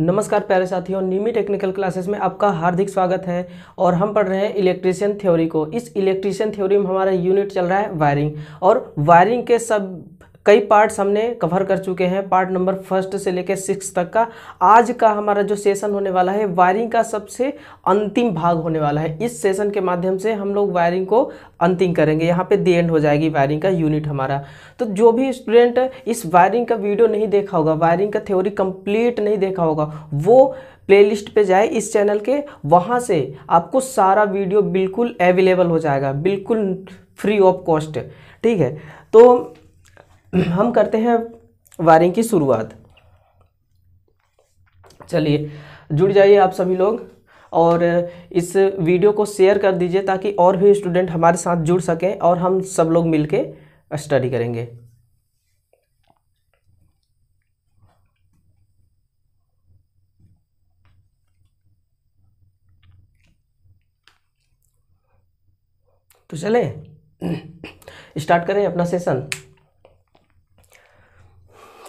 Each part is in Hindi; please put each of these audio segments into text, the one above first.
नमस्कार प्यारे साथियों नीमी टेक्निकल क्लासेस में आपका हार्दिक स्वागत है और हम पढ़ रहे हैं इलेक्ट्रिशियन थ्योरी को इस इलेक्ट्रिशियन थ्योरी में हमारा यूनिट चल रहा है वायरिंग और वायरिंग के सब कई पार्ट्स हमने कवर कर चुके हैं पार्ट नंबर फर्स्ट से लेकर सिक्स तक का आज का हमारा जो सेशन होने वाला है वायरिंग का सबसे अंतिम भाग होने वाला है इस सेशन के माध्यम से हम लोग वायरिंग को अंतिम करेंगे यहाँ पे दी एंड हो जाएगी वायरिंग का यूनिट हमारा तो जो भी स्टूडेंट इस वायरिंग का वीडियो नहीं देखा होगा वायरिंग का थ्योरी कंप्लीट नहीं देखा होगा वो प्लेलिस्ट पे जाए इस चैनल के वहाँ से आपको सारा वीडियो बिल्कुल अवेलेबल हो जाएगा बिल्कुल फ्री ऑफ कॉस्ट ठीक है तो हम करते हैं वायरिंग की शुरुआत चलिए जुड़ जाइए आप सभी लोग और इस वीडियो को शेयर कर दीजिए ताकि और भी स्टूडेंट हमारे साथ जुड़ सकें और हम सब लोग मिलके स्टडी करेंगे तो चलें स्टार्ट करें अपना सेशन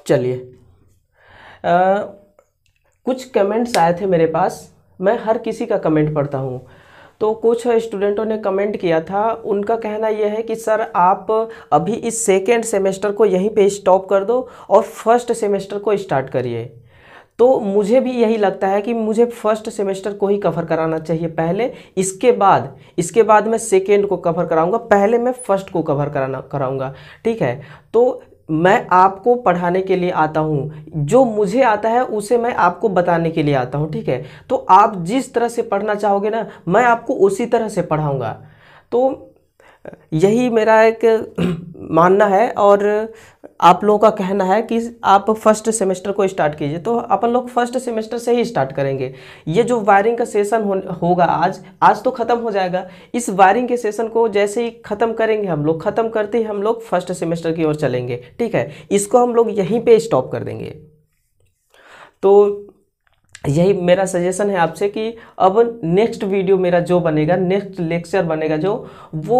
चलिए कुछ कमेंट्स आए थे मेरे पास मैं हर किसी का कमेंट पढ़ता हूँ तो कुछ स्टूडेंटों ने कमेंट किया था उनका कहना यह है कि सर आप अभी इस सेकेंड सेमेस्टर को यहीं पे स्टॉप कर दो और फर्स्ट सेमेस्टर को स्टार्ट करिए तो मुझे भी यही लगता है कि मुझे फर्स्ट सेमेस्टर को ही कवर कराना चाहिए पहले इसके बाद इसके बाद मैं सेकेंड को कवर कराऊंगा पहले मैं फर्स्ट को कवर कराना कराऊंगा ठीक है तो मैं आपको पढ़ाने के लिए आता हूँ जो मुझे आता है उसे मैं आपको बताने के लिए आता हूँ ठीक है तो आप जिस तरह से पढ़ना चाहोगे ना मैं आपको उसी तरह से पढ़ाऊँगा तो यही मेरा एक मानना है और आप लोगों का कहना है कि आप फर्स्ट सेमेस्टर को स्टार्ट कीजिए तो अपन लोग फर्स्ट सेमेस्टर से ही स्टार्ट करेंगे ये जो वायरिंग का सेशन हो, होगा आज आज तो ख़त्म हो जाएगा इस वायरिंग के सेशन को जैसे ही ख़त्म करेंगे हम लोग ख़त्म करते ही हम लोग फर्स्ट सेमेस्टर की ओर चलेंगे ठीक है इसको हम लोग यहीं पर स्टॉप कर देंगे तो यही मेरा सजेशन है आपसे कि अब नेक्स्ट वीडियो मेरा जो बनेगा नेक्स्ट लेक्चर बनेगा जो वो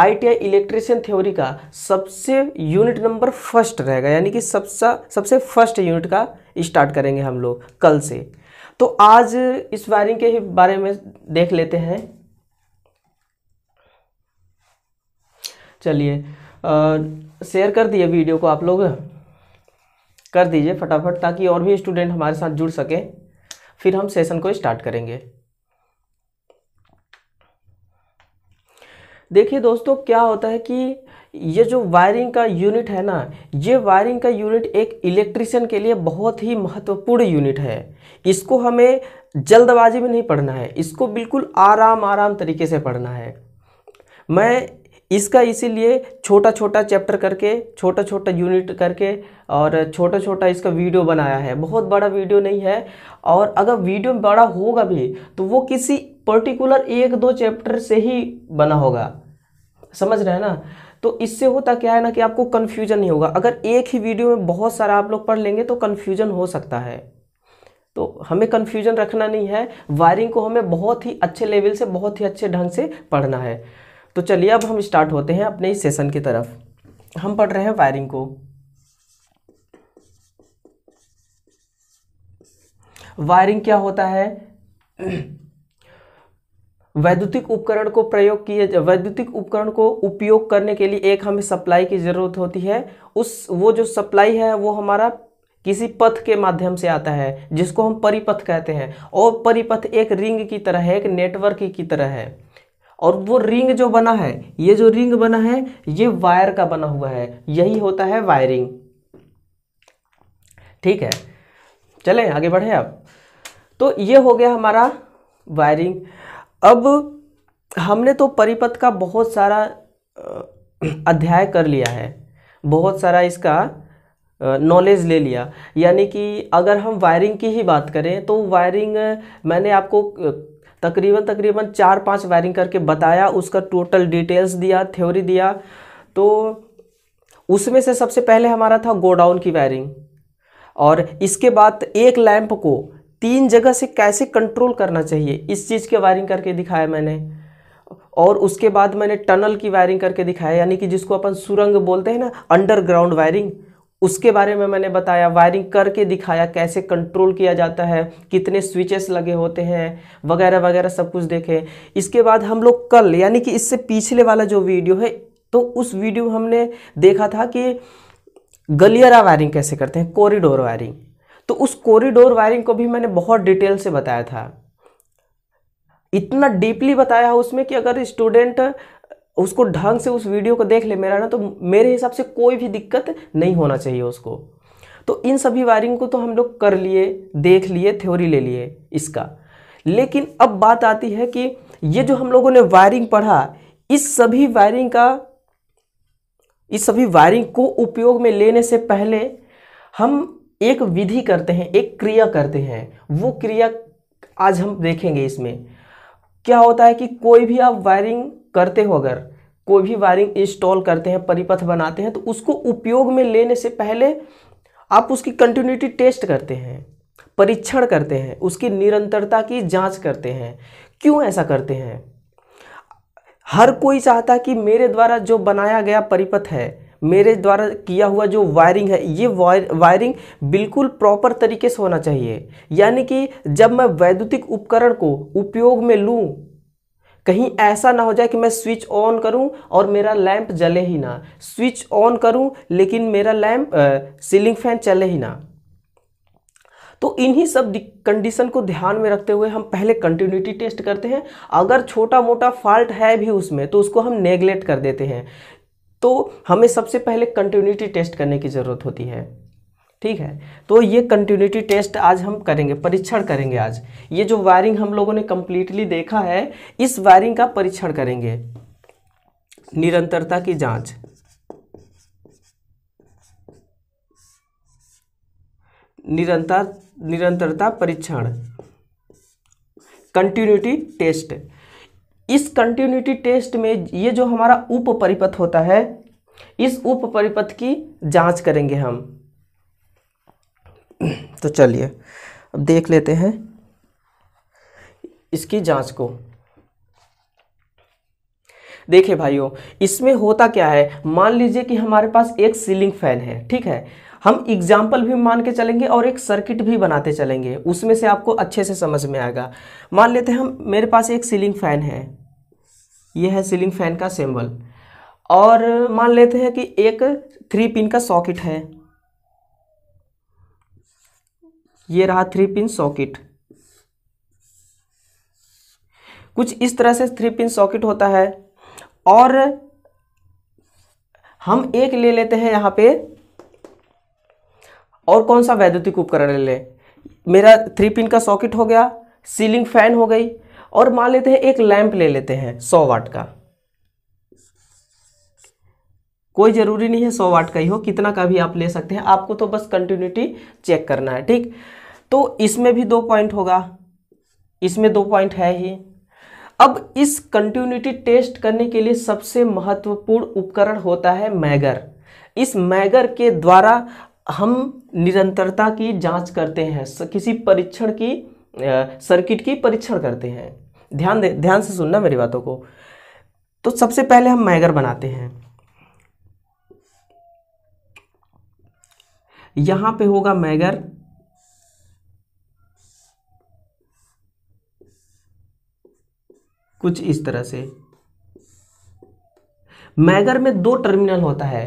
I T I electrician theory का सबसे यूनिट नंबर फर्स्ट रहेगा यानी कि सबसे सबसे फर्स्ट यूनिट का स्टार्ट करेंगे हम लोग कल से तो आज इस वायरिंग के ही बारे में देख लेते हैं चलिए शेयर कर दिए वीडियो को आप लोग कर दीजिए फटाफट ताकि और भी स्टूडेंट हमारे साथ जुड़ सकें फिर हम सेशन को स्टार्ट करेंगे देखिए दोस्तों क्या होता है कि ये जो वायरिंग का यूनिट है ना ये वायरिंग का यूनिट एक इलेक्ट्रिशियन के लिए बहुत ही महत्वपूर्ण यूनिट है इसको हमें जल्दबाजी में नहीं पढ़ना है इसको बिल्कुल आराम आराम तरीके से पढ़ना है मैं इसका इसीलिए छोटा छोटा चैप्टर करके छोटा छोटा यूनिट करके और छोटा छोटा इसका वीडियो बनाया है बहुत बड़ा वीडियो नहीं है और अगर वीडियो बड़ा होगा भी तो वो किसी पर्टिकुलर एक दो चैप्टर से ही बना होगा समझ रहे हैं ना तो इससे होता क्या है ना कि आपको कन्फ्यूजन नहीं होगा अगर एक ही वीडियो में बहुत सारा आप लोग पढ़ लेंगे तो कन्फ्यूजन हो सकता है तो हमें कन्फ्यूजन रखना नहीं है वायरिंग को हमें बहुत ही अच्छे लेवल से बहुत ही अच्छे ढंग से पढ़ना है तो चलिए अब हम स्टार्ट होते हैं अपने इस सेशन की तरफ हम पढ़ रहे हैं वायरिंग को वायरिंग क्या होता है वैद्युतिक उपकरण को प्रयोग किए वैद्युतिक उपकरण को उपयोग करने के लिए एक हमें सप्लाई की ज़रूरत होती है उस वो जो सप्लाई है वो हमारा किसी पथ के माध्यम से आता है जिसको हम परिपथ कहते हैं और परिपथ एक रिंग की तरह है एक नेटवर्क की तरह है और वो रिंग जो बना है ये जो रिंग बना है ये वायर का बना हुआ है यही होता है वायरिंग ठीक है चले आगे बढ़े आप तो ये हो गया हमारा वायरिंग अब हमने तो परिपथ का बहुत सारा अध्याय कर लिया है बहुत सारा इसका नॉलेज ले लिया यानी कि अगर हम वायरिंग की ही बात करें तो वायरिंग मैंने आपको तकरीबन तकरीबन चार पांच वायरिंग करके बताया उसका टोटल डिटेल्स दिया थ्योरी दिया तो उसमें से सबसे पहले हमारा था गोडाउन की वायरिंग और इसके बाद एक लैंप को तीन जगह से कैसे कंट्रोल करना चाहिए इस चीज़ की वायरिंग करके दिखाया मैंने और उसके बाद मैंने टनल की वायरिंग करके दिखाया यानी कि जिसको अपन सुरंग बोलते हैं ना अंडरग्राउंड वायरिंग उसके बारे में मैंने बताया वायरिंग करके दिखाया कैसे कंट्रोल किया जाता है कितने स्विचेस लगे होते हैं वगैरह वगैरह सब कुछ देखे इसके बाद हम लोग कल यानी कि इससे पिछले वाला जो वीडियो है तो उस वीडियो हमने देखा था कि गलियरा वायरिंग कैसे करते हैं कॉरिडोर वायरिंग तो उस कॉरिडोर वायरिंग को भी मैंने बहुत डिटेल से बताया था इतना डीपली बताया उसमें कि अगर स्टूडेंट उसको ढंग से उस वीडियो को देख ले मेरा ना तो मेरे हिसाब से कोई भी दिक्कत नहीं होना चाहिए उसको तो इन सभी वायरिंग को तो हम लोग कर लिए देख लिए थ्योरी ले लिए इसका लेकिन अब बात आती है कि ये जो हम लोगों ने वायरिंग पढ़ा इस सभी वायरिंग का इस सभी वायरिंग को उपयोग में लेने से पहले हम एक विधि करते हैं एक क्रिया करते हैं वो क्रिया आज हम देखेंगे इसमें क्या होता है कि कोई भी आप वायरिंग करते हो अगर कोई भी वायरिंग इंस्टॉल करते हैं परिपथ बनाते हैं तो उसको उपयोग में लेने से पहले आप उसकी कंटिन्यूटी टेस्ट करते हैं परीक्षण करते हैं उसकी निरंतरता की जांच करते हैं क्यों ऐसा करते हैं हर कोई चाहता है कि मेरे द्वारा जो बनाया गया परिपथ है मेरे द्वारा किया हुआ जो वायरिंग है ये वायर वायरिंग बिल्कुल प्रॉपर तरीके से होना चाहिए यानी कि जब मैं वैद्युतिक उपकरण को उपयोग में लूँ कहीं ऐसा ना हो जाए कि मैं स्विच ऑन करूं और मेरा लैंप जले ही ना स्विच ऑन करूं लेकिन मेरा लैंप सीलिंग फैन चले ही ना तो इन्हीं सब कंडीशन को ध्यान में रखते हुए हम पहले कंटिन्यूटी टेस्ट करते हैं अगर छोटा मोटा फॉल्ट है भी उसमें तो उसको हम नेग्लेक्ट कर देते हैं तो हमें सबसे पहले कंटिन्यूटी टेस्ट करने की ज़रूरत होती है ठीक है तो ये कंटिन्यूटी टेस्ट आज हम करेंगे परीक्षण करेंगे आज ये जो वायरिंग हम लोगों ने कंप्लीटली देखा है इस वायरिंग का परीक्षण करेंगे निरंतरता की जांच निरंतर निरंतरता परीक्षण कंटिन्यूटी टेस्ट इस कंटिन्यूटी टेस्ट में ये जो हमारा उप परिपथ होता है इस उप परिपथ की जांच करेंगे हम तो चलिए अब देख लेते हैं इसकी जांच को देखिए भाइयों इसमें होता क्या है मान लीजिए कि हमारे पास एक सीलिंग फैन है ठीक है हम एग्जाम्पल भी मान के चलेंगे और एक सर्किट भी बनाते चलेंगे उसमें से आपको अच्छे से समझ में आएगा मान लेते हैं हम मेरे पास एक सीलिंग फैन है यह है सीलिंग फैन का सिंबल और मान लेते हैं कि एक थ्री पिन का सॉकेट है ये रहा थ्री पिन सॉकेट कुछ इस तरह से थ्री पिन सॉकेट होता है और हम एक ले लेते हैं यहाँ पे और कौन सा वैद्युतिक उपकरण ले लें मेरा थ्री पिन का सॉकेट हो गया सीलिंग फैन हो गई और मान लेते हैं एक लैंप ले लेते हैं सौ वाट का कोई ज़रूरी नहीं है सौ वाट का ही हो कितना का भी आप ले सकते हैं आपको तो बस कंटिन्यूटी चेक करना है ठीक तो इसमें भी दो पॉइंट होगा इसमें दो पॉइंट है ही अब इस कंटिन्यूटी टेस्ट करने के लिए सबसे महत्वपूर्ण उपकरण होता है मैगर इस मैगर के द्वारा हम निरंतरता की जांच करते हैं किसी परीक्षण की सर्किट की परीक्षण करते हैं ध्यान दे ध्यान से सुनना मेरी बातों को तो सबसे पहले हम मैगर बनाते हैं यहां पे होगा मैगर कुछ इस तरह से मैगर में दो टर्मिनल होता है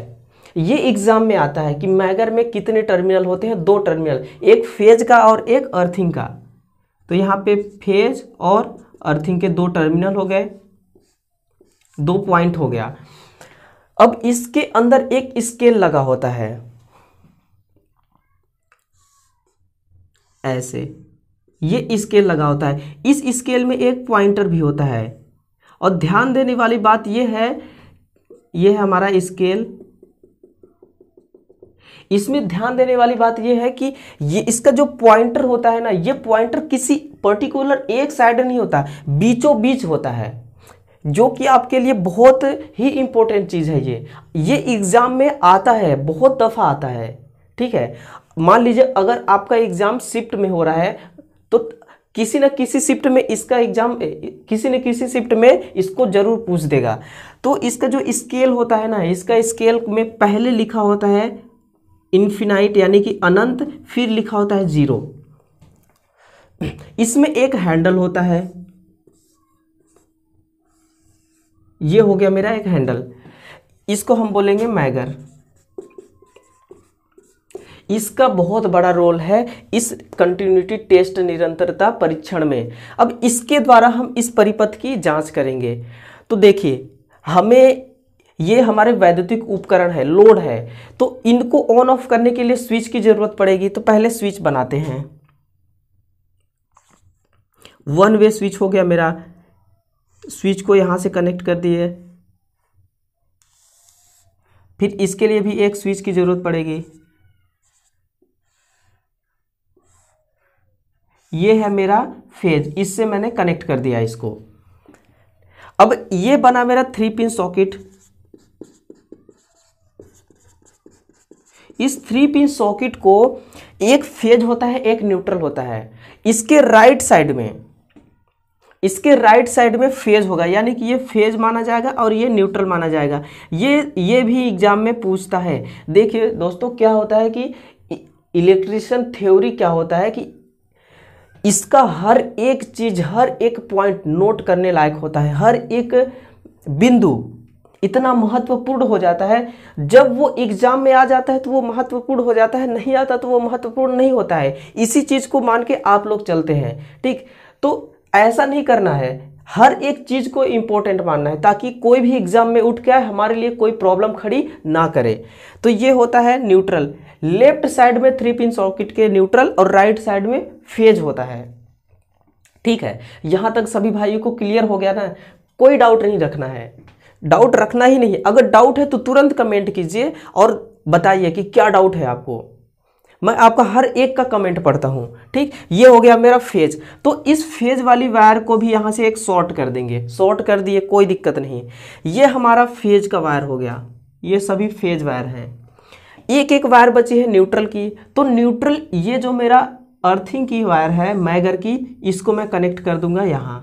ये एग्जाम में आता है कि मैगर में कितने टर्मिनल होते हैं दो टर्मिनल एक फेज का और एक अर्थिंग का तो यहां पे फेज और अर्थिंग के दो टर्मिनल हो गए दो पॉइंट हो गया अब इसके अंदर एक स्केल लगा होता है ऐसे ये स्केल लगा होता है इस स्केल में एक पॉइंटर भी होता है और ध्यान देने वाली बात यह है यह हमारा स्केल इसमें ध्यान देने वाली बात यह है कि ये इसका जो पॉइंटर होता है ना ये पॉइंटर किसी पर्टिकुलर एक साइड नहीं होता बीचों बीच होता है जो कि आपके लिए बहुत ही इंपॉर्टेंट चीज़ है ये ये एग्ज़ाम में आता है बहुत दफ़ा आता है ठीक है मान लीजिए अगर आपका एग्जाम शिफ्ट में हो रहा है तो किसी न किसी शिफ्ट में इसका एग्जाम किसी न किसी शिफ्ट में इसको जरूर पूछ देगा तो इसका जो स्केल होता है ना इसका स्केल में पहले लिखा होता है इन्फिनाइट यानी कि अनंत फिर लिखा होता है जीरो इसमें एक हैंडल होता है ये हो गया मेरा एक हैंडल इसको हम बोलेंगे मैगर इसका बहुत बड़ा रोल है इस कंटिन्यूटी टेस्ट निरंतरता परीक्षण में अब इसके द्वारा हम इस परिपथ की जांच करेंगे तो देखिए हमें ये हमारे वैद्युतिक उपकरण है लोड है तो इनको ऑन ऑफ करने के लिए स्विच की जरूरत पड़ेगी तो पहले स्विच बनाते हैं वन वे स्विच हो गया मेरा स्विच को यहाँ से कनेक्ट कर दिए फिर इसके लिए भी एक स्विच की ज़रूरत पड़ेगी ये है मेरा फेज इससे मैंने कनेक्ट कर दिया इसको अब ये बना मेरा थ्री पिन सॉकेट इस थ्री पिन सॉकेट को एक फेज होता है एक न्यूट्रल होता है इसके राइट साइड में इसके राइट साइड में फेज होगा यानी कि ये फेज माना जाएगा और ये न्यूट्रल माना जाएगा ये ये भी एग्जाम में पूछता है देखिए दोस्तों क्या होता है कि इलेक्ट्रिशियन थ्योरी क्या होता है कि इसका हर एक चीज़ हर एक पॉइंट नोट करने लायक होता है हर एक बिंदु इतना महत्वपूर्ण हो जाता है जब वो एग्जाम में आ जाता है तो वो महत्वपूर्ण हो जाता है नहीं आता तो वो महत्वपूर्ण नहीं होता है इसी चीज़ को मान के आप लोग चलते हैं ठीक तो ऐसा नहीं करना है हर एक चीज़ को इम्पोर्टेंट मानना है ताकि कोई भी एग्ज़ाम में उठ के हमारे लिए कोई प्रॉब्लम खड़ी ना करे तो ये होता है न्यूट्रल लेफ्ट साइड में थ्री पिन सॉकेट के न्यूट्रल और राइट साइड में फेज होता है ठीक है यहाँ तक सभी भाइयों को क्लियर हो गया ना कोई डाउट नहीं रखना है डाउट रखना ही नहीं अगर डाउट है तो तुरंत कमेंट कीजिए और बताइए कि क्या डाउट है आपको मैं आपका हर एक का कमेंट पढ़ता हूँ ठीक ये हो गया मेरा फेज तो इस फेज वाली वायर को भी यहाँ से एक शॉर्ट कर देंगे शॉर्ट कर दिए कोई दिक्कत नहीं ये हमारा फेज का वायर हो गया ये सभी फेज वायर हैं एक एक वायर बची है न्यूट्रल की तो न्यूट्रल ये जो मेरा अर्थिंग की वायर है मैगर की इसको मैं कनेक्ट कर दूंगा यहाँ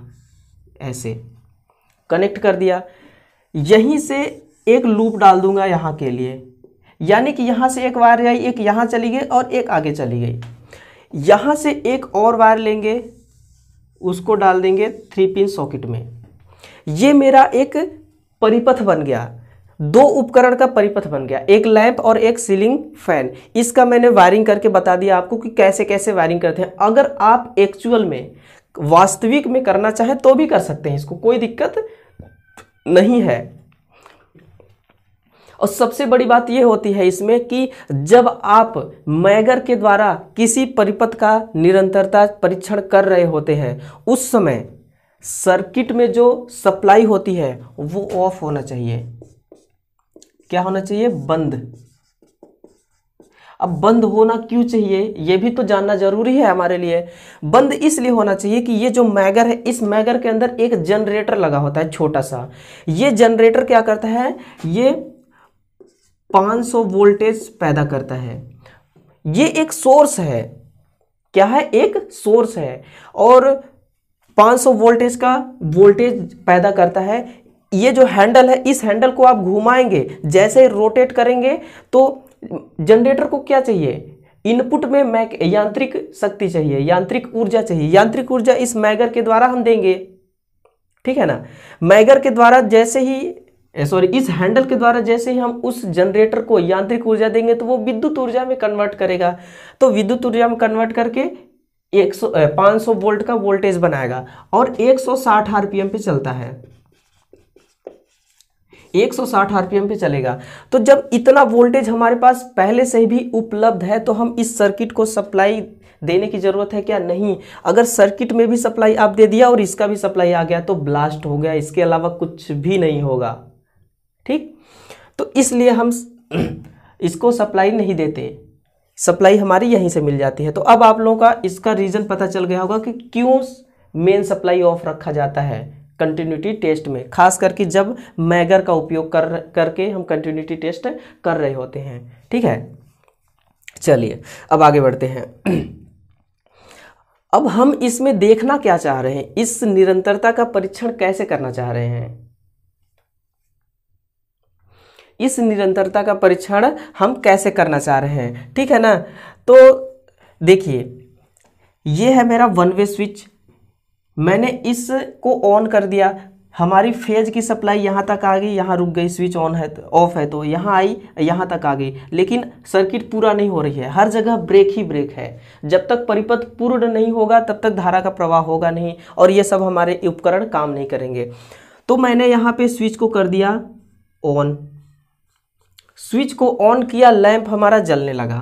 ऐसे कनेक्ट कर दिया यहीं से एक लूप डाल दूंगा यहाँ के लिए यानी कि यहाँ से एक वायर आई एक यहाँ चली गई और एक आगे चली गई यहाँ से एक और वायर लेंगे उसको डाल देंगे थ्री पिन सॉकेट में ये मेरा एक परिपथ बन गया दो उपकरण का परिपथ बन गया एक लैंप और एक सीलिंग फैन इसका मैंने वायरिंग करके बता दिया आपको कि कैसे कैसे वायरिंग करते हैं अगर आप एक्चुअल में वास्तविक में करना चाहें तो भी कर सकते हैं इसको कोई दिक्कत नहीं है और सबसे बड़ी बात यह होती है इसमें कि जब आप मैगर के द्वारा किसी परिपथ का निरंतरता परीक्षण कर रहे होते हैं उस समय सर्किट में जो सप्लाई होती है वो ऑफ होना चाहिए क्या होना चाहिए बंद अब बंद होना क्यों चाहिए ये भी तो जानना जरूरी है हमारे लिए बंद इसलिए होना चाहिए कि ये जो मैगर है इस मैगर के अंदर एक जनरेटर लगा होता है छोटा सा ये जनरेटर क्या करता है ये 500 वोल्टेज पैदा करता है ये एक सोर्स है क्या है एक सोर्स है और 500 वोल्टेज का वोल्टेज पैदा करता है ये जो हैंडल है इस हैंडल को आप घुमाएंगे जैसे रोटेट करेंगे तो जनरेटर को क्या चाहिए इनपुट में मैक यांत्रिक शक्ति चाहिए यांत्रिक ऊर्जा चाहिए यांत्रिक ऊर्जा इस मैगर के द्वारा हम देंगे ठीक है ना मैगर के द्वारा जैसे ही सॉरी eh, इस हैंडल के द्वारा जैसे ही हम उस जनरेटर को यांत्रिक ऊर्जा देंगे तो वो विद्युत ऊर्जा में कन्वर्ट करेगा तो विद्युत ऊर्जा में कन्वर्ट करके एक सौ eh, सौ वोल्ट का वोल्टेज बनाएगा और 160 आरपीएम पे चलता है 160 आरपीएम पे चलेगा तो जब इतना वोल्टेज हमारे पास पहले से भी उपलब्ध है तो हम इस सर्किट को सप्लाई देने की ज़रूरत है क्या नहीं अगर सर्किट में भी सप्लाई आप दे दिया और इसका भी सप्लाई आ गया तो ब्लास्ट हो गया इसके अलावा कुछ भी नहीं होगा ठीक तो इसलिए हम इसको सप्लाई नहीं देते सप्लाई हमारी यहीं से मिल जाती है तो अब आप लोगों का इसका रीज़न पता चल गया होगा कि क्यों मेन सप्लाई ऑफ रखा जाता है कंटिन्यूटी टेस्ट में खास करके जब मैगर का उपयोग कर करके हम कंटिन्यूटी टेस्ट कर रहे होते हैं ठीक है चलिए अब आगे बढ़ते हैं अब हम इसमें देखना क्या चाह रहे हैं इस निरंतरता का परीक्षण कैसे करना चाह रहे हैं इस निरंतरता का परीक्षण हम कैसे करना चाह रहे हैं ठीक है ना तो देखिए ये है मेरा वन वे स्विच मैंने इसको ऑन कर दिया हमारी फेज की सप्लाई यहाँ तक आ गई यहाँ रुक गई स्विच ऑन है ऑफ तो, है तो यहाँ आई यहाँ तक आ गई लेकिन सर्किट पूरा नहीं हो रही है हर जगह ब्रेक ही ब्रेक है जब तक परिपथ पूर्ण नहीं होगा तब तक धारा का प्रवाह होगा नहीं और ये सब हमारे उपकरण काम नहीं करेंगे तो मैंने यहाँ पे स्विच को कर दिया ऑन स्विच को ऑन किया लैंप हमारा जलने लगा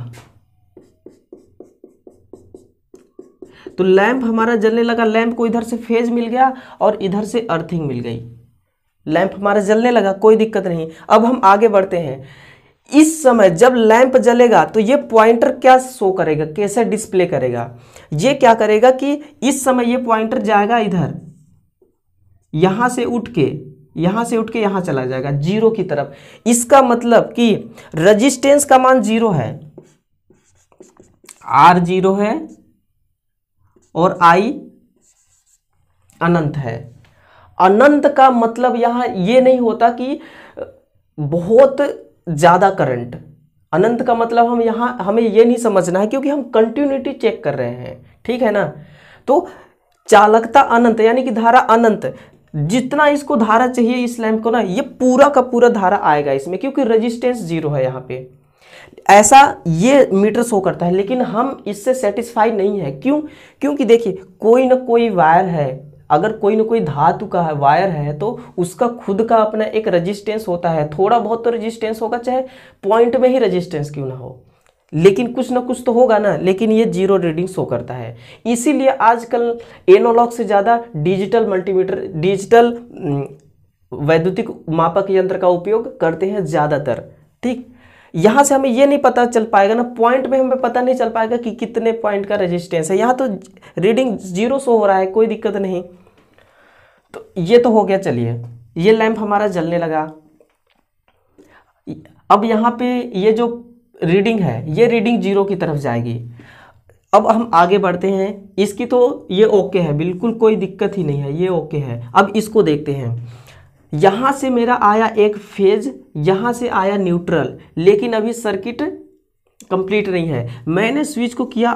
तो लैंप हमारा जलने लगा लैंप को इधर से फेज मिल गया और इधर से अर्थिंग मिल गई लैंप हमारा जलने लगा कोई दिक्कत नहीं अब हम आगे बढ़ते हैं इस समय जब लैंप जलेगा तो ये पॉइंटर क्या शो करेगा कैसे डिस्प्ले करेगा ये क्या करेगा कि इस समय ये पॉइंटर जाएगा इधर यहां से उठ के यहां से उठ के यहां चला जाएगा जीरो की तरफ इसका मतलब कि रजिस्टेंस का मान जीरो है आर जीरो है और आई अनंत है अनंत का मतलब यहां ये नहीं होता कि बहुत ज़्यादा करंट अनंत का मतलब हम यहां हमें यह नहीं समझना है क्योंकि हम कंटिन्यूटी चेक कर रहे हैं ठीक है ना तो चालकता अनंत यानी कि धारा अनंत जितना इसको धारा चाहिए इस लैंप को ना ये पूरा का पूरा धारा आएगा इसमें क्योंकि रेजिस्टेंस जीरो है यहाँ पे ऐसा ये मीटर शो करता है लेकिन हम इससे सेटिस्फाई नहीं है क्यों क्योंकि देखिए कोई ना कोई वायर है अगर कोई ना कोई धातु का है वायर है तो उसका खुद का अपना एक रेजिस्टेंस होता है थोड़ा बहुत तो रेजिस्टेंस होगा चाहे पॉइंट में ही रेजिस्टेंस क्यों ना हो लेकिन कुछ ना कुछ तो होगा ना लेकिन ये जीरो रीडिंग शो करता है इसीलिए आजकल एनोलॉग से ज़्यादा डिजिटल मल्टीमीटर डिजिटल वैद्युतिक मापक यंत्र का उपयोग करते हैं ज़्यादातर ठीक यहाँ से हमें ये नहीं पता चल पाएगा ना पॉइंट में हमें पता नहीं चल पाएगा कि कितने पॉइंट का रेजिस्टेंस है यहाँ तो रीडिंग जीरो सो हो रहा है कोई दिक्कत नहीं तो ये तो हो गया चलिए ये लैंप हमारा जलने लगा अब यहाँ पे ये जो रीडिंग है ये रीडिंग जीरो की तरफ जाएगी अब हम आगे बढ़ते हैं इसकी तो ये ओके है बिल्कुल कोई दिक्कत ही नहीं है ये ओके है अब इसको देखते हैं यहाँ से मेरा आया एक फेज यहाँ से आया न्यूट्रल लेकिन अभी सर्किट कंप्लीट नहीं है मैंने स्विच को किया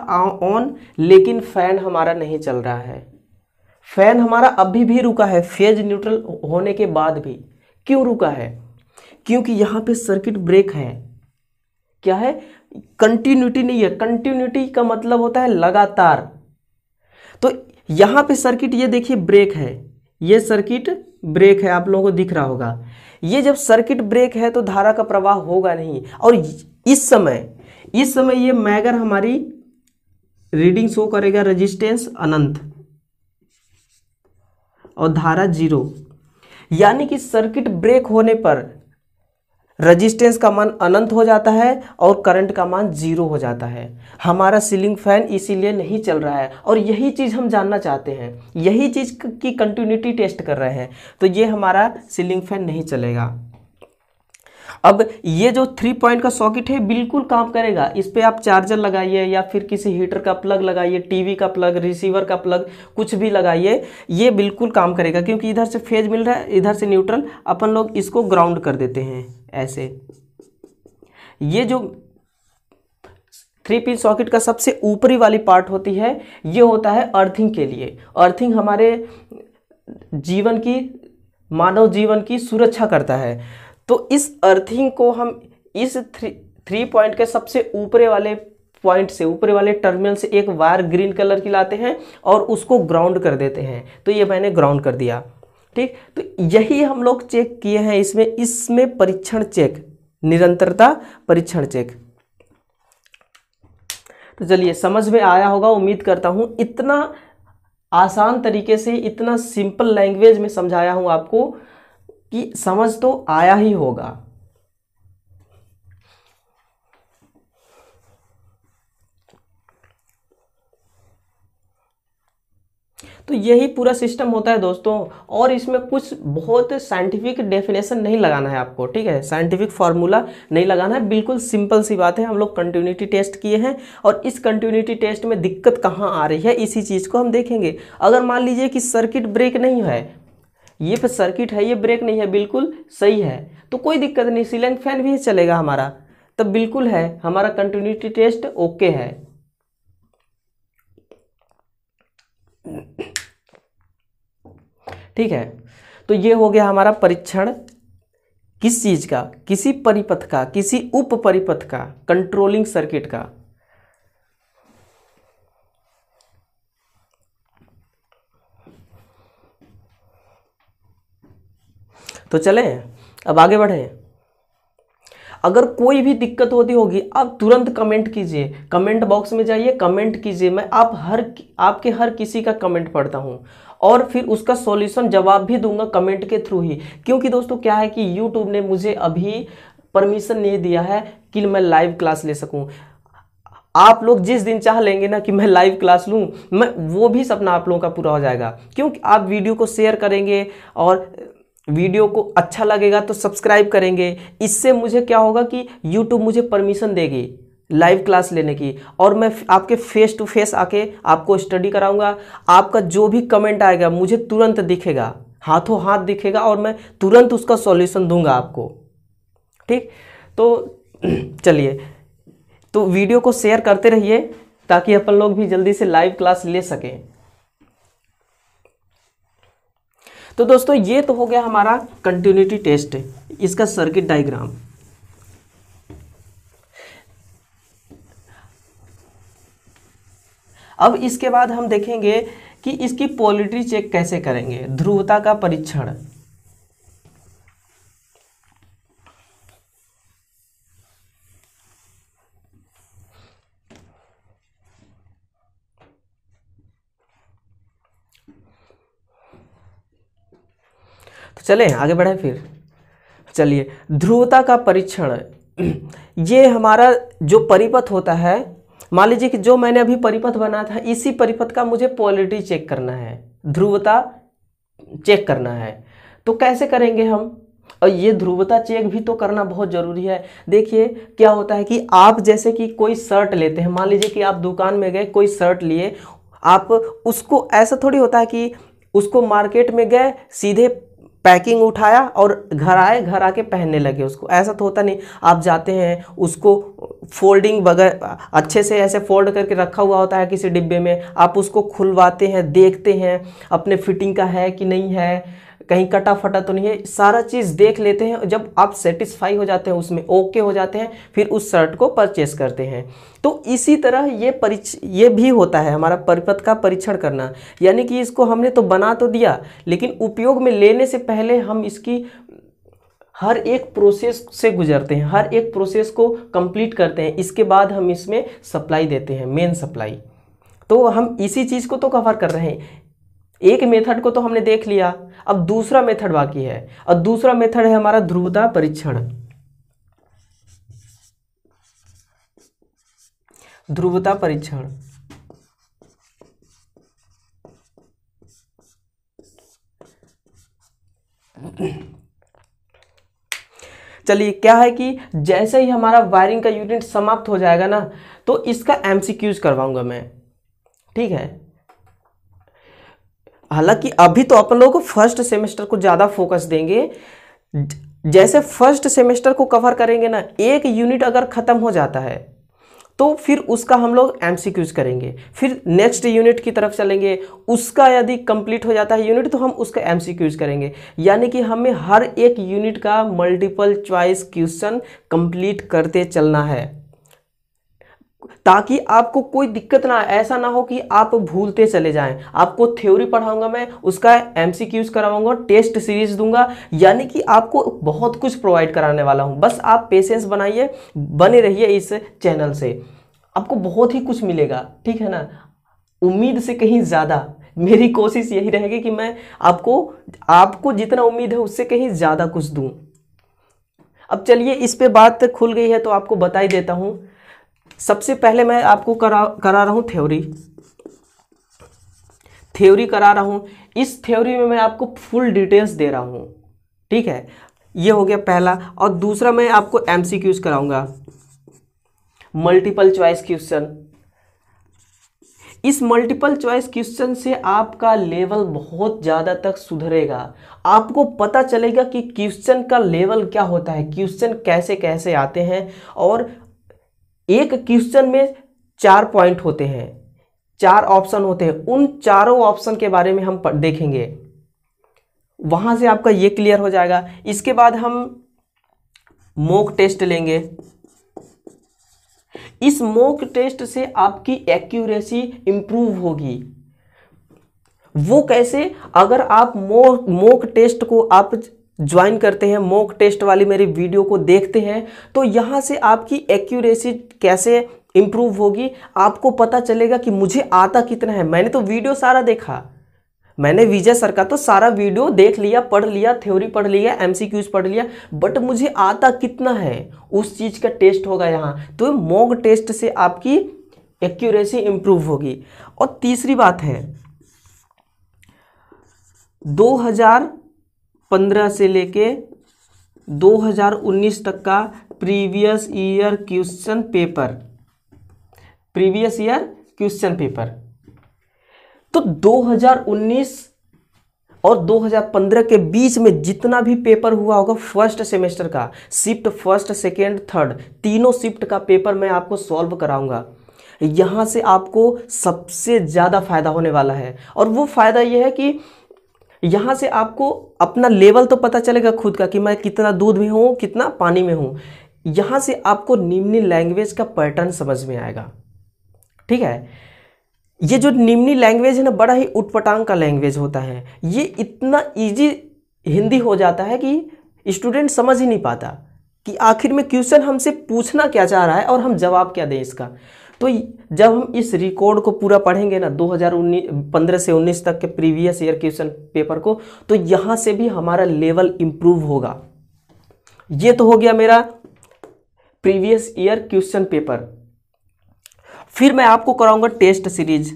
ऑन लेकिन फैन हमारा नहीं चल रहा है फैन हमारा अभी भी रुका है फेज न्यूट्रल होने के बाद भी क्यों रुका है क्योंकि यहाँ पे सर्किट ब्रेक है क्या है कंटिन्यूटी नहीं है कंटिन्यूटी का मतलब होता है लगातार तो यहां पे सर्किट ये देखिए ब्रेक है ये सर्किट ब्रेक है आप लोगों को दिख रहा होगा ये जब सर्किट ब्रेक है तो धारा का प्रवाह होगा नहीं और इस समय इस समय ये मैगर हमारी रीडिंग शो करेगा रेजिस्टेंस अनंत और धारा जीरो यानी कि सर्किट ब्रेक होने पर रजिस्टेंस का मान अनंत हो जाता है और करंट का मान जीरो हो जाता है हमारा सीलिंग फैन इसीलिए नहीं चल रहा है और यही चीज़ हम जानना चाहते हैं यही चीज़ की कंटिन्यूटी टेस्ट कर रहे हैं तो ये हमारा सीलिंग फैन नहीं चलेगा अब ये जो थ्री पॉइंट का सॉकेट है बिल्कुल काम करेगा इस पर आप चार्जर लगाइए या फिर किसी हीटर का प्लग लगाइए टीवी का प्लग रिसीवर का प्लग कुछ भी लगाइए ये बिल्कुल काम करेगा क्योंकि इधर से फेज मिल रहा है इधर से न्यूट्रल अपन लोग इसको ग्राउंड कर देते हैं ऐसे ये जो थ्री पिन सॉकेट का सबसे ऊपरी वाली पार्ट होती है ये होता है अर्थिंग के लिए अर्थिंग हमारे जीवन की मानव जीवन की सुरक्षा करता है तो इस अर्थिंग को हम इस थ्री थ्री पॉइंट के सबसे ऊपरे वाले पॉइंट से ऊपरे वाले टर्मिनल से एक वायर ग्रीन कलर की लाते हैं और उसको ग्राउंड कर देते हैं तो ये मैंने ग्राउंड कर दिया ठीक तो यही हम लोग चेक किए हैं इसमें इसमें परीक्षण चेक निरंतरता परीक्षण चेक तो चलिए समझ में आया होगा उम्मीद करता हूं इतना आसान तरीके से इतना सिंपल लैंग्वेज में समझाया हूं आपको कि समझ तो आया ही होगा तो यही पूरा सिस्टम होता है दोस्तों और इसमें कुछ बहुत साइंटिफिक डेफिनेशन नहीं लगाना है आपको ठीक है साइंटिफिक फार्मूला नहीं लगाना है बिल्कुल सिंपल सी बात है हम लोग कंटिन्यूटी टेस्ट किए हैं और इस कंटिन्यूटी टेस्ट में दिक्कत कहाँ आ रही है इसी चीज़ को हम देखेंगे अगर मान लीजिए कि सर्किट ब्रेक नहीं है ये पर सर्किट है ये ब्रेक नहीं है बिल्कुल सही है तो कोई दिक्कत नहीं सीलिंग फैन भी चलेगा हमारा तब बिल्कुल है हमारा कंटिन्यूटी टेस्ट ओके है ठीक है तो ये हो गया हमारा परीक्षण किस चीज़ का किसी परिपथ का किसी उप परिपथ का कंट्रोलिंग सर्किट का तो चलें अब आगे बढ़ें अगर कोई भी दिक्कत होती होगी आप तुरंत कमेंट कीजिए कमेंट बॉक्स में जाइए कमेंट कीजिए मैं आप हर आपके हर किसी का कमेंट पढ़ता हूं और फिर उसका सॉल्यूशन जवाब भी दूंगा कमेंट के थ्रू ही क्योंकि दोस्तों क्या है कि यूट्यूब ने मुझे अभी परमिशन नहीं दिया है कि मैं लाइव क्लास ले सकूँ आप लोग जिस दिन चाह लेंगे ना कि मैं लाइव क्लास लूँ मैं वो भी सपना आप लोगों का पूरा हो जाएगा क्योंकि आप वीडियो को शेयर करेंगे और वीडियो को अच्छा लगेगा तो सब्सक्राइब करेंगे इससे मुझे क्या होगा कि यूट्यूब मुझे परमिशन देगी लाइव क्लास लेने की और मैं आपके फेस टू फेस आके आपको स्टडी कराऊंगा आपका जो भी कमेंट आएगा मुझे तुरंत दिखेगा हाथों हाथ दिखेगा और मैं तुरंत उसका सॉल्यूशन दूंगा आपको ठीक तो चलिए तो वीडियो को शेयर करते रहिए ताकि अपन लोग भी जल्दी से लाइव क्लास ले सकें तो दोस्तों ये तो हो गया हमारा कंटिन्यूटी टेस्ट इसका सर्किट डायग्राम अब इसके बाद हम देखेंगे कि इसकी पॉलिटी चेक कैसे करेंगे ध्रुवता का परीक्षण तो चले आगे बढ़े फिर चलिए ध्रुवता का परीक्षण ये हमारा जो परिपथ होता है मान लीजिए कि जो मैंने अभी परिपथ बना था इसी परिपथ का मुझे पॉलिटी चेक करना है ध्रुवता चेक करना है तो कैसे करेंगे हम और ये ध्रुवता चेक भी तो करना बहुत ज़रूरी है देखिए क्या होता है कि आप जैसे कि कोई शर्ट लेते हैं मान लीजिए कि आप दुकान में गए कोई शर्ट लिए आप उसको ऐसा थोड़ी होता है कि उसको मार्केट में गए सीधे पैकिंग उठाया और घर आए घर आके पहनने लगे उसको ऐसा तो होता नहीं आप जाते हैं उसको फोल्डिंग बगैर अच्छे से ऐसे फोल्ड करके रखा हुआ होता है किसी डिब्बे में आप उसको खुलवाते हैं देखते हैं अपने फिटिंग का है कि नहीं है कहीं कटा फटा तो नहीं है सारा चीज़ देख लेते हैं जब आप सेटिस्फाई हो जाते हैं उसमें ओके हो जाते हैं फिर उस शर्ट को परचेस करते हैं तो इसी तरह ये परीक्ष ये भी होता है हमारा परिपथ का परीक्षण करना यानी कि इसको हमने तो बना तो दिया लेकिन उपयोग में लेने से पहले हम इसकी हर एक प्रोसेस से गुजरते हैं हर एक प्रोसेस को कंप्लीट करते हैं इसके बाद हम इसमें सप्लाई देते हैं मेन सप्लाई तो हम इसी चीज़ को तो कवर कर रहे हैं एक मेथड को तो हमने देख लिया अब दूसरा मेथड बाकी है और दूसरा मेथड है हमारा ध्रुवता परीक्षण ध्रुवता परीक्षण चलिए क्या है कि जैसे ही हमारा वायरिंग का यूनिट समाप्त हो जाएगा ना तो इसका एमसीक्यूज करवाऊंगा मैं ठीक है हालांकि अभी तो अपन लोग फर्स्ट सेमेस्टर को ज़्यादा फोकस देंगे जैसे फर्स्ट सेमेस्टर को कवर करेंगे ना एक यूनिट अगर ख़त्म हो जाता है तो फिर उसका हम लोग एम करेंगे फिर नेक्स्ट यूनिट की तरफ चलेंगे उसका यदि कंप्लीट हो जाता है यूनिट तो हम उसका एम करेंगे यानी कि हमें हर एक यूनिट का मल्टीपल चॉइस क्वेश्चन कंप्लीट करते चलना है ताकि आपको कोई दिक्कत ना ऐसा ना हो कि आप भूलते चले जाएं आपको थ्योरी पढ़ाऊंगा मैं उसका एम कराऊंगा टेस्ट सीरीज दूंगा यानी कि आपको बहुत कुछ प्रोवाइड कराने वाला हूं बस आप पेशेंस बनाइए बने रहिए इस चैनल से आपको बहुत ही कुछ मिलेगा ठीक है ना उम्मीद से कहीं ज़्यादा मेरी कोशिश यही रहेगी कि मैं आपको आपको जितना उम्मीद है उससे कहीं ज़्यादा कुछ दूँ अब चलिए इस पे बात खुल गई है तो आपको बता ही देता हूँ सबसे पहले मैं आपको करा करा रहा हूँ थ्योरी थ्योरी करा रहा हूँ इस थ्योरी में मैं आपको फुल डिटेल्स दे रहा हूँ ठीक है ये हो गया पहला और दूसरा मैं आपको एम सी क्यूज कराऊंगा मल्टीपल चॉइस क्वेश्चन इस मल्टीपल चॉइस क्वेश्चन से आपका लेवल बहुत ज़्यादा तक सुधरेगा आपको पता चलेगा कि क्वेश्चन का लेवल क्या होता है क्वेश्चन कैसे कैसे आते हैं और एक क्वेश्चन में चार पॉइंट होते हैं चार ऑप्शन होते हैं उन चारों ऑप्शन के बारे में हम देखेंगे वहां से आपका ये क्लियर हो जाएगा इसके बाद हम मोक टेस्ट लेंगे इस मोक टेस्ट से आपकी एक्यूरेसी इंप्रूव होगी वो कैसे अगर आप मोक मोक टेस्ट को आप ज्वाइन करते हैं मॉक टेस्ट वाली मेरी वीडियो को देखते हैं तो यहाँ से आपकी एक्यूरेसी कैसे इम्प्रूव होगी आपको पता चलेगा कि मुझे आता कितना है मैंने तो वीडियो सारा देखा मैंने विजय सर का तो सारा वीडियो देख लिया पढ़ लिया थ्योरी पढ़ लिया एमसीक्यूज पढ़ लिया बट मुझे आता कितना है उस चीज़ का टेस्ट होगा यहाँ तो मॉक टेस्ट से आपकी एक्यूरेसी इम्प्रूव होगी और तीसरी बात है पंद्रह से लेके 2019 तक का previous year question paper previous year question paper तो 2019 और 2015 के बीच में जितना भी पेपर हुआ होगा फर्स्ट सेमेस्टर का शिफ्ट फर्स्ट सेकेंड थर्ड तीनों शिफ्ट का पेपर मैं आपको सॉल्व कराऊंगा यहां से आपको सबसे ज़्यादा फायदा होने वाला है और वो फायदा यह है कि यहाँ से आपको अपना लेवल तो पता चलेगा खुद का कि मैं कितना दूध में हूँ कितना पानी में हूँ यहाँ से आपको निम्नी लैंग्वेज का पैटर्न समझ में आएगा ठीक है ये जो निम्नी लैंग्वेज है ना बड़ा ही उटपटांग का लैंग्वेज होता है ये इतना ईजी हिंदी हो जाता है कि स्टूडेंट समझ ही नहीं पाता कि आखिर में क्वेश्चन हमसे पूछना क्या चाह रहा है और हम जवाब क्या दें इसका तो जब हम इस रिकॉर्ड को पूरा पढ़ेंगे ना 2015 से 19 तक के प्रीवियस ईयर क्वेश्चन पेपर को तो यहां से भी हमारा लेवल इंप्रूव होगा ये तो हो गया मेरा प्रीवियस ईयर क्वेश्चन पेपर फिर मैं आपको कराऊंगा टेस्ट सीरीज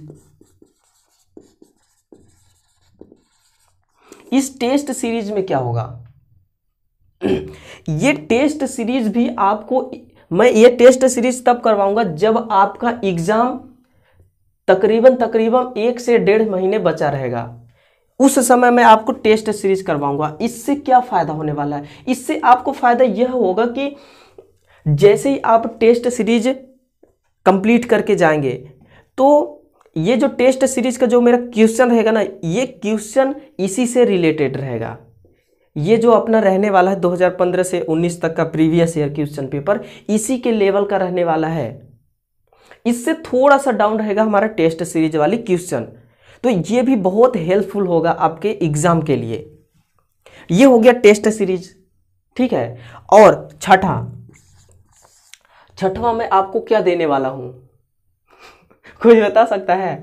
इस टेस्ट सीरीज में क्या होगा ये टेस्ट सीरीज भी आपको मैं ये टेस्ट सीरीज तब करवाऊंगा जब आपका एग्ज़ाम तकरीबन तकरीबन एक से डेढ़ महीने बचा रहेगा उस समय मैं आपको टेस्ट सीरीज करवाऊंगा इससे क्या फ़ायदा होने वाला है इससे आपको फ़ायदा यह होगा कि जैसे ही आप टेस्ट सीरीज कंप्लीट करके जाएंगे तो ये जो टेस्ट सीरीज का जो मेरा क्वेश्चन रहेगा ना ये क्वेश्चन इसी से रिलेटेड रहेगा ये जो अपना रहने वाला है 2015 से 19 तक का प्रीवियस ईयर क्वेश्चन पेपर इसी के लेवल का रहने वाला है इससे थोड़ा सा डाउन रहेगा हमारा टेस्ट सीरीज वाली क्वेश्चन तो ये भी बहुत हेल्पफुल होगा आपके एग्जाम के लिए ये हो गया टेस्ट सीरीज ठीक है और छठा छठवा में आपको क्या देने वाला हूं कोई बता सकता है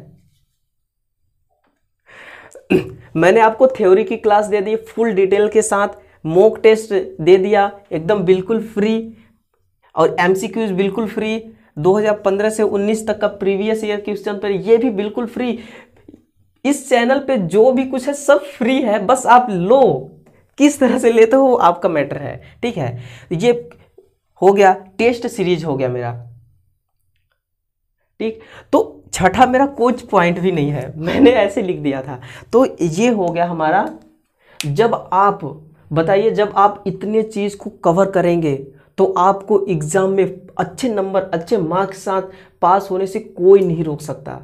मैंने आपको थ्योरी की क्लास दे दी फुल डिटेल के साथ मॉक टेस्ट दे दिया एकदम बिल्कुल फ्री और एम बिल्कुल फ्री 2015 से 19 तक का प्रीवियस ईयर क्वेश्चन पर ये भी बिल्कुल फ्री इस चैनल पे जो भी कुछ है सब फ्री है बस आप लो किस तरह से लेते हो आपका मैटर है ठीक है ये हो गया टेस्ट सीरीज हो गया मेरा ठीक तो छठा मेरा कोच पॉइंट भी नहीं है मैंने ऐसे लिख दिया था तो ये हो गया हमारा जब आप बताइए जब आप इतने चीज़ को कवर करेंगे तो आपको एग्ज़ाम में अच्छे नंबर अच्छे मार्क्स साथ पास होने से कोई नहीं रोक सकता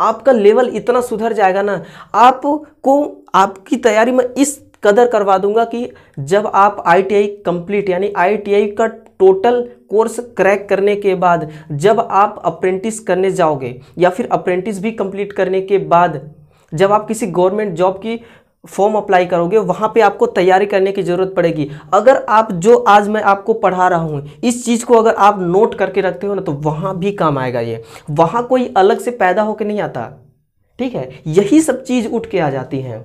आपका लेवल इतना सुधर जाएगा ना आपको आपकी तैयारी में इस कदर करवा दूंगा कि जब आप आई कंप्लीट यानी आई का टोटल कोर्स क्रैक करने के बाद जब आप अप्रेंटिस करने जाओगे या फिर अप्रेंटिस भी कंप्लीट करने के बाद जब आप किसी गवर्नमेंट जॉब की फॉर्म अप्लाई करोगे वहाँ पे आपको तैयारी करने की ज़रूरत पड़ेगी अगर आप जो आज मैं आपको पढ़ा रहा हूँ इस चीज़ को अगर आप नोट करके रखते हो ना तो वहाँ भी काम आएगा ये वहाँ कोई अलग से पैदा होकर नहीं आता ठीक है यही सब चीज़ उठ के आ जाती है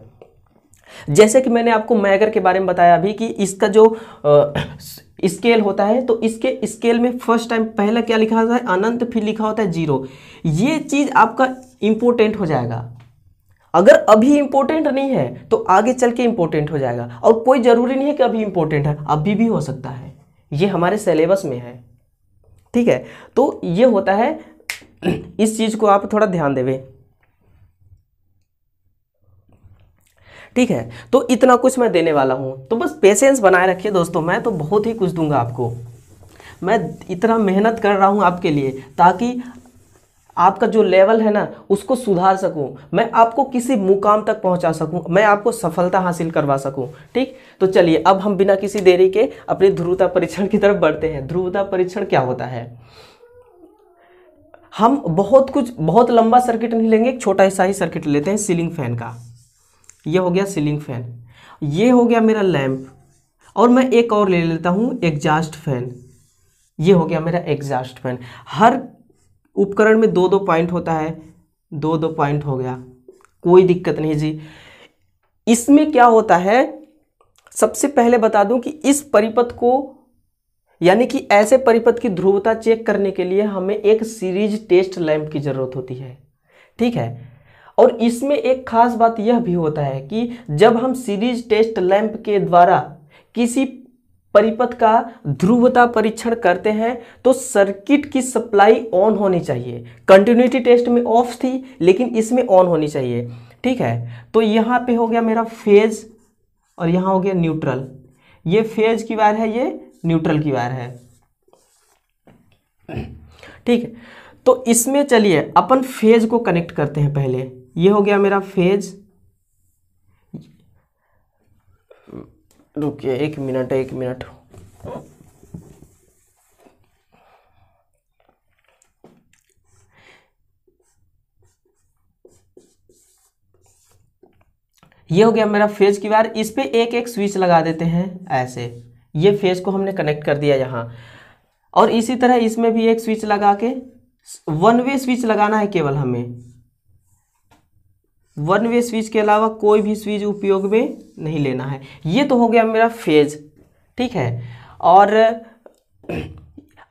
जैसे कि मैंने आपको मैगर के बारे में बताया अभी कि इसका जो स्केल होता है तो इसके स्केल में फर्स्ट टाइम पहला क्या लिखा होता है अनंत फिर लिखा होता है जीरो ये चीज़ आपका इंपोर्टेंट हो जाएगा अगर अभी इंपोर्टेंट नहीं है तो आगे चल के इंपोर्टेंट हो जाएगा और कोई ज़रूरी नहीं है कि अभी इंपोर्टेंट है अभी भी हो सकता है ये हमारे सिलेबस में है ठीक है तो ये होता है इस चीज़ को आप थोड़ा ध्यान देवें ठीक है तो इतना कुछ मैं देने वाला हूँ तो बस पेशेंस बनाए रखिए दोस्तों मैं तो बहुत ही कुछ दूंगा आपको मैं इतना मेहनत कर रहा हूँ आपके लिए ताकि आपका जो लेवल है ना उसको सुधार सकूं मैं आपको किसी मुकाम तक पहुंचा सकूं मैं आपको सफलता हासिल करवा सकूं ठीक तो चलिए अब हम बिना किसी देरी के अपने ध्रुवता परीक्षण की तरफ बढ़ते हैं ध्रुवता परीक्षण क्या होता है हम बहुत कुछ बहुत लंबा सर्किट नहीं लेंगे एक छोटा सा ही सर्किट लेते हैं सीलिंग फैन का ये हो गया सीलिंग फैन ये हो गया मेरा लैम्प और मैं एक और ले लेता हूँ एग्जास्ट फैन ये हो गया मेरा एग्जास्ट फैन हर उपकरण में दो दो पॉइंट होता है दो दो पॉइंट हो गया कोई दिक्कत नहीं जी इसमें क्या होता है सबसे पहले बता दूं कि इस परिपथ को यानी कि ऐसे परिपथ की ध्रुवता चेक करने के लिए हमें एक सीरीज टेस्ट लैंप की ज़रूरत होती है ठीक है और इसमें एक खास बात यह भी होता है कि जब हम सीरीज टेस्ट लैंप के द्वारा किसी परिपथ का ध्रुवता परीक्षण करते हैं तो सर्किट की सप्लाई ऑन होनी चाहिए कंटिन्यूटी टेस्ट में ऑफ थी लेकिन इसमें ऑन होनी चाहिए ठीक है तो यहाँ पे हो गया मेरा फेज और यहाँ हो गया न्यूट्रल ये फेज की वायर है ये न्यूट्रल की वायर है ठीक है तो इसमें चलिए अपन फेज को कनेक्ट करते हैं पहले ये हो गया मेरा फेज रुकिए एक मिनट एक मिनट ये हो गया मेरा फेज की बार इस पे एक एक स्विच लगा देते हैं ऐसे ये फेज को हमने कनेक्ट कर दिया यहां और इसी तरह इसमें भी एक स्विच लगा के वन वे स्विच लगाना है केवल हमें वन वे स्विच के अलावा कोई भी स्विच उपयोग में नहीं लेना है ये तो हो गया मेरा फेज ठीक है और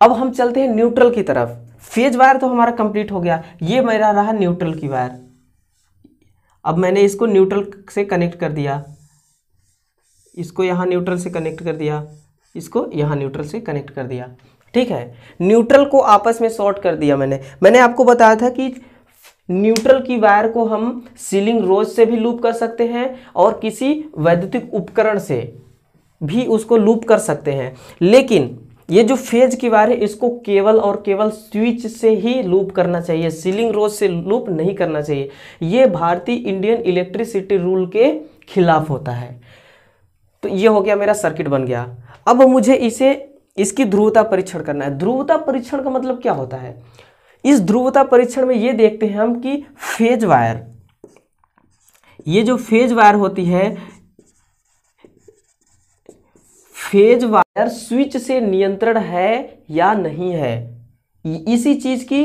अब हम चलते हैं न्यूट्रल की तरफ फेज वायर तो हमारा कंप्लीट हो गया ये मेरा रहा न्यूट्रल की वायर अब मैंने इसको न्यूट्रल से कनेक्ट कर दिया इसको यहाँ न्यूट्रल से कनेक्ट कर दिया इसको यहाँ न्यूट्रल से कनेक्ट कर दिया ठीक है न्यूट्रल को आपस में शॉर्ट कर दिया मैंने मैंने आपको बताया था कि न्यूट्रल की वायर को हम सीलिंग रोज से भी लूप कर सकते हैं और किसी वैद्युतिक उपकरण से भी उसको लूप कर सकते हैं लेकिन ये जो फेज की वायर है इसको केवल और केवल स्विच से ही लूप करना चाहिए सीलिंग रोज से लूप नहीं करना चाहिए ये भारतीय इंडियन इलेक्ट्रिसिटी रूल के खिलाफ होता है तो ये हो गया मेरा सर्किट बन गया अब मुझे इसे इसकी ध्रुवता परीक्षण करना है ध्रुवता परीक्षण का मतलब क्या होता है इस ध्रुवता परीक्षण में ये देखते हैं हम कि फेज वायर ये जो फेज वायर होती है फेज वायर स्विच से नियंत्रण है या नहीं है इसी चीज की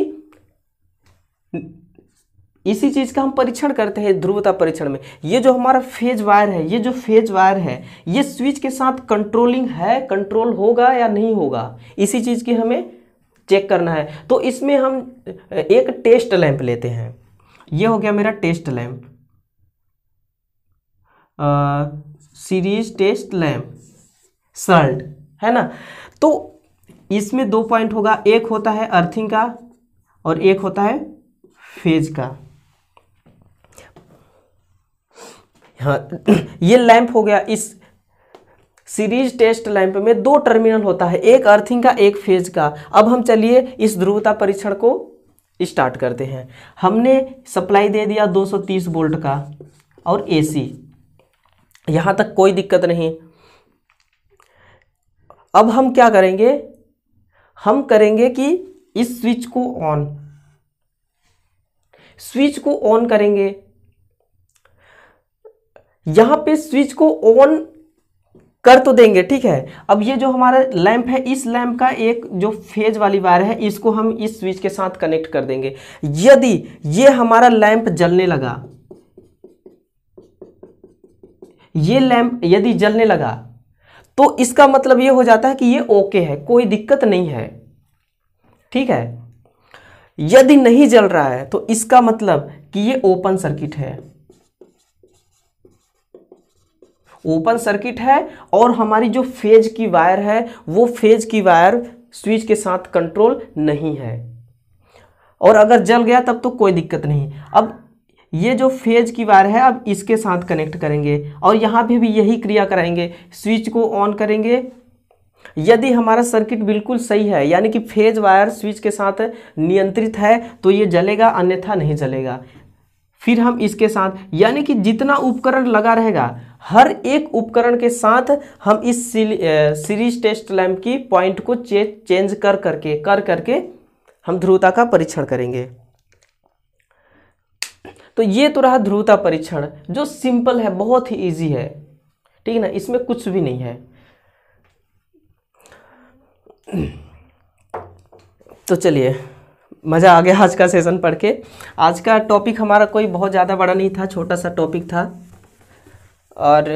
इसी चीज का हम परीक्षण करते हैं ध्रुवता परीक्षण में ये जो हमारा फेज वायर है ये जो फेज वायर है ये स्विच के साथ कंट्रोलिंग है कंट्रोल होगा या नहीं होगा इसी चीज की हमें चेक करना है तो इसमें हम एक टेस्ट लैंप लेते हैं ये हो गया मेरा test lamp series test lamp सल्ट है ना तो इसमें दो पॉइंट होगा एक होता है अर्थिंग का और एक होता है फेज का हाँ ये लैंप हो गया इस सीरीज टेस्ट लैंप में दो टर्मिनल होता है एक अर्थिंग का एक फेज का अब हम चलिए इस ध्रुवता परीक्षण को स्टार्ट करते हैं हमने सप्लाई दे दिया 230 वोल्ट का और एसी यहाँ तक कोई दिक्कत नहीं अब हम क्या करेंगे हम करेंगे कि इस स्विच को ऑन स्विच को ऑन करेंगे यहां पे स्विच को ऑन कर तो देंगे ठीक है अब ये जो हमारा लैंप है इस लैंप का एक जो फेज वाली वायर है इसको हम इस स्विच के साथ कनेक्ट कर देंगे यदि ये हमारा लैंप जलने लगा ये लैंप यदि जलने लगा तो इसका मतलब ये हो जाता है कि ये ओके है कोई दिक्कत नहीं है ठीक है यदि नहीं जल रहा है तो इसका मतलब कि ये ओपन सर्किट है ओपन सर्किट है और हमारी जो फेज की वायर है वो फेज की वायर स्विच के साथ कंट्रोल नहीं है और अगर जल गया तब तो कोई दिक्कत नहीं अब ये जो फेज की वायर है अब इसके साथ कनेक्ट करेंगे और यहाँ पे भी यही क्रिया कराएंगे स्विच को ऑन करेंगे यदि हमारा सर्किट बिल्कुल सही है यानी कि फेज वायर स्विच के साथ नियंत्रित है तो ये जलेगा अन्यथा नहीं जलेगा फिर हम इसके साथ यानी कि जितना उपकरण लगा रहेगा हर एक उपकरण के साथ हम इस सीरीज टेस्ट लैंप की पॉइंट को चे, चेंज कर करके कर करके हम ध्रुवता का परीक्षण करेंगे तो ये तो रहा ध्रुवता परीक्षण जो सिंपल है बहुत ही इजी है ठीक है ना इसमें कुछ भी नहीं है तो चलिए मज़ा आ गया आज का सेशन पढ़ के आज का टॉपिक हमारा कोई बहुत ज़्यादा बड़ा नहीं था छोटा सा टॉपिक था और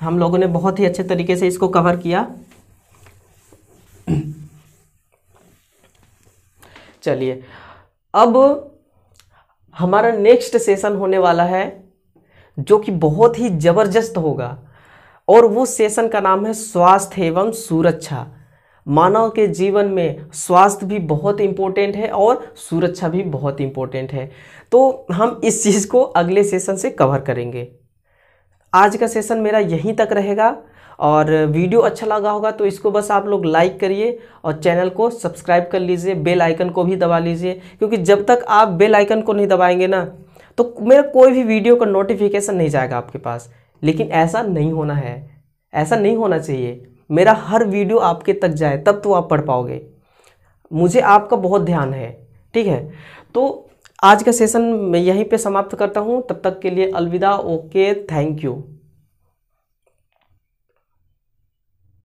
हम लोगों ने बहुत ही अच्छे तरीके से इसको कवर किया चलिए अब हमारा नेक्स्ट सेशन होने वाला है जो कि बहुत ही ज़बरदस्त होगा और वो सेशन का नाम है स्वास्थ्य एवं सुरक्षा मानव के जीवन में स्वास्थ्य भी बहुत इम्पोर्टेंट है और सुरक्षा भी बहुत इम्पोर्टेंट है तो हम इस चीज़ को अगले सेशन से कवर करेंगे आज का सेशन मेरा यहीं तक रहेगा और वीडियो अच्छा लगा होगा तो इसको बस आप लोग लाइक करिए और चैनल को सब्सक्राइब कर लीजिए बेल आइकन को भी दबा लीजिए क्योंकि जब तक आप बेल आइकन को नहीं दबाएंगे ना तो मेरा कोई भी वीडियो का नोटिफिकेशन नहीं जाएगा आपके पास लेकिन ऐसा नहीं होना है ऐसा नहीं होना चाहिए मेरा हर वीडियो आपके तक जाए तब तो आप पढ़ पाओगे मुझे आपका बहुत ध्यान है ठीक है तो आज का सेशन मैं यहीं पे समाप्त करता हूँ तब तक के लिए अलविदा ओके थैंक यू